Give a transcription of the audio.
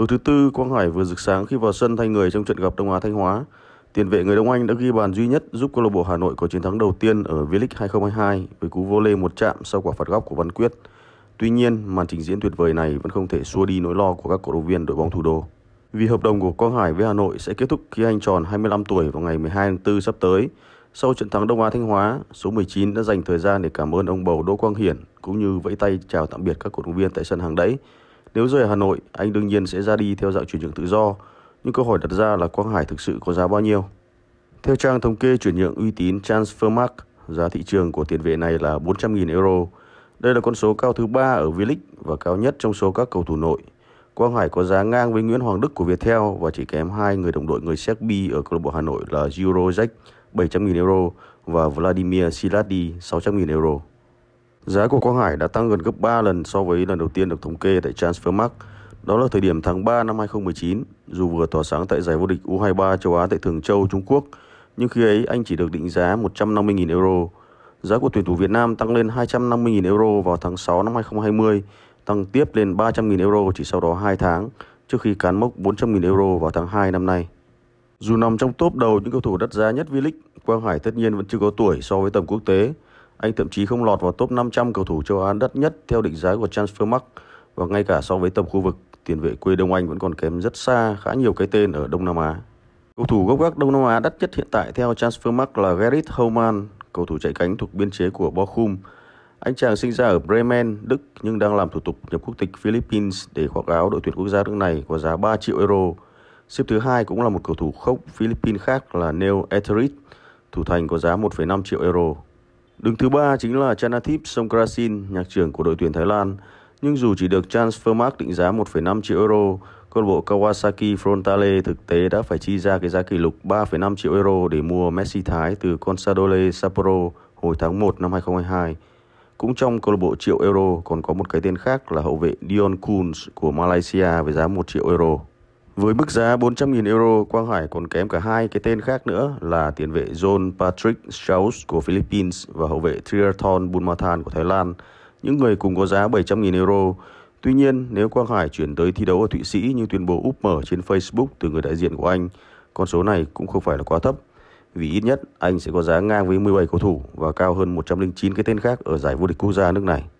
Tối thứ tư, Quang Hải vừa rực sáng khi vào sân thay người trong trận gặp Đông Á Thanh Hóa. Tiền vệ người Đông Anh đã ghi bàn duy nhất giúp câu lạc bộ Hà Nội có chiến thắng đầu tiên ở V-League 2022 với cú vô lê một chạm sau quả phạt góc của Văn Quyết. Tuy nhiên, màn trình diễn tuyệt vời này vẫn không thể xua đi nỗi lo của các cổ động viên đội bóng thủ đô. Vì hợp đồng của Quang Hải với Hà Nội sẽ kết thúc khi anh tròn 25 tuổi vào ngày 12 tháng 4 sắp tới. Sau trận thắng Đông Á Thanh Hóa, số 19 đã dành thời gian để cảm ơn ông bầu Đỗ Quang Hiển cũng như vẫy tay chào tạm biệt các cổ động viên tại sân hàng đẫy nếu rời Hà Nội, anh đương nhiên sẽ ra đi theo dạng chuyển nhượng tự do, nhưng câu hỏi đặt ra là Quang Hải thực sự có giá bao nhiêu? Theo trang thống kê chuyển nhượng uy tín Transfermarkt, giá thị trường của tiền vệ này là 400.000 euro. Đây là con số cao thứ ba ở V-League và cao nhất trong số các cầu thủ nội. Quang Hải có giá ngang với Nguyễn Hoàng Đức của Viettel và chỉ kém hai người đồng đội người Serbia ở câu lạc bộ Hà Nội là Jiro 700.000 euro và Vladimir Siladi 600.000 euro. Giá của Quang Hải đã tăng gần gấp 3 lần so với lần đầu tiên được thống kê tại Transfermarkt. Đó là thời điểm tháng 3 năm 2019, dù vừa tỏa sáng tại giải vô địch U23 châu Á tại Thường Châu, Trung Quốc, nhưng khi ấy anh chỉ được định giá 150.000 euro. Giá của tuyển thủ Việt Nam tăng lên 250.000 euro vào tháng 6 năm 2020, tăng tiếp lên 300.000 euro chỉ sau đó 2 tháng, trước khi cán mốc 400.000 euro vào tháng 2 năm nay. Dù nằm trong top đầu những cầu thủ đắt giá nhất V-League, Quang Hải tất nhiên vẫn chưa có tuổi so với tầm quốc tế, anh thậm chí không lọt vào top 500 cầu thủ châu Á đắt nhất theo định giá của Transfermarkt và ngay cả so với tầm khu vực, tiền vệ quê Đông Anh vẫn còn kém rất xa khá nhiều cái tên ở Đông Nam Á. Cầu thủ gốc gác Đông Nam Á đắt nhất hiện tại theo Transfermarkt là Gerrit Homan, cầu thủ chạy cánh thuộc biên chế của Bochum. Anh chàng sinh ra ở Bremen, Đức nhưng đang làm thủ tục nhập quốc tịch Philippines để khoác áo đội tuyển quốc gia nước này có giá 3 triệu euro. Xếp thứ hai cũng là một cầu thủ khốc Philippines khác là Neil Etheridge, thủ thành có giá 1,5 triệu euro. Đứng thứ ba chính là Chanathip Songkrasin, nhạc trưởng của đội tuyển Thái Lan, nhưng dù chỉ được Transfermarkt định giá 1,5 triệu euro, câu lạc bộ Kawasaki Frontale thực tế đã phải chi ra cái giá kỷ lục 3,5 triệu euro để mua Messi Thái từ Consadole Sapporo hồi tháng 1 năm 2022. Cũng trong câu lạc bộ triệu euro còn có một cái tên khác là hậu vệ Dion Kuhn của Malaysia với giá 1 triệu euro. Với mức giá 400.000 euro, Quang Hải còn kém cả hai cái tên khác nữa là tiền vệ John Patrick Strauss của Philippines và hậu vệ Triathlon Bunmathan của Thái Lan, những người cùng có giá 700.000 euro. Tuy nhiên, nếu Quang Hải chuyển tới thi đấu ở Thụy Sĩ như tuyên bố úp mở trên Facebook từ người đại diện của anh, con số này cũng không phải là quá thấp. Vì ít nhất anh sẽ có giá ngang với 17 cầu thủ và cao hơn 109 cái tên khác ở giải vô địch quốc gia nước này.